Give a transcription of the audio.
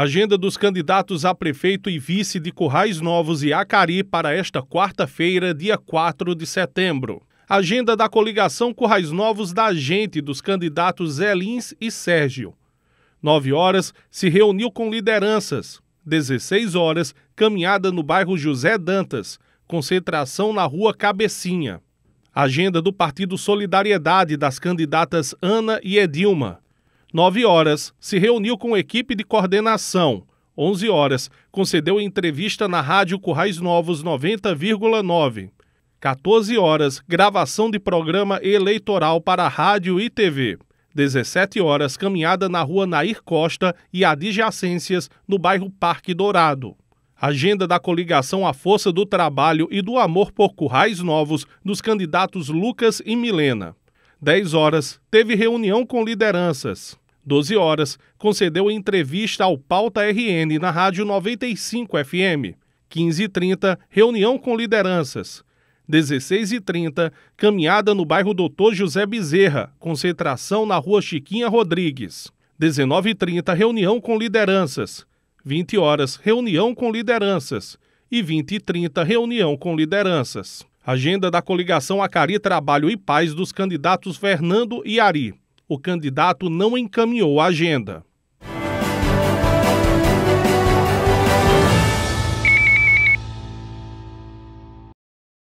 Agenda dos candidatos a prefeito e vice de Currais Novos e Acari para esta quarta-feira, dia 4 de setembro. Agenda da coligação Currais Novos da Gente dos candidatos Zé Lins e Sérgio. 9 horas, se reuniu com lideranças. 16 horas, caminhada no bairro José Dantas, concentração na rua Cabecinha. Agenda do Partido Solidariedade das candidatas Ana e Edilma. 9 horas, se reuniu com a equipe de coordenação. 11 horas, concedeu entrevista na Rádio Currais Novos 90,9. 14 horas, gravação de programa eleitoral para rádio e TV. 17 horas, caminhada na rua Nair Costa e adjacências no bairro Parque Dourado. Agenda da coligação à força do trabalho e do amor por currais novos dos candidatos Lucas e Milena. 10 horas, teve reunião com lideranças. 12 horas, concedeu entrevista ao Pauta RN na Rádio 95 FM. 15h30, reunião com lideranças. 16h30, caminhada no bairro Doutor José Bezerra, concentração na rua Chiquinha Rodrigues. 19h30, reunião com lideranças. 20 horas, reunião com lideranças. E 20h30, reunião com lideranças. Agenda da coligação Acari Trabalho e Paz dos candidatos Fernando e Ari. O candidato não encaminhou a agenda.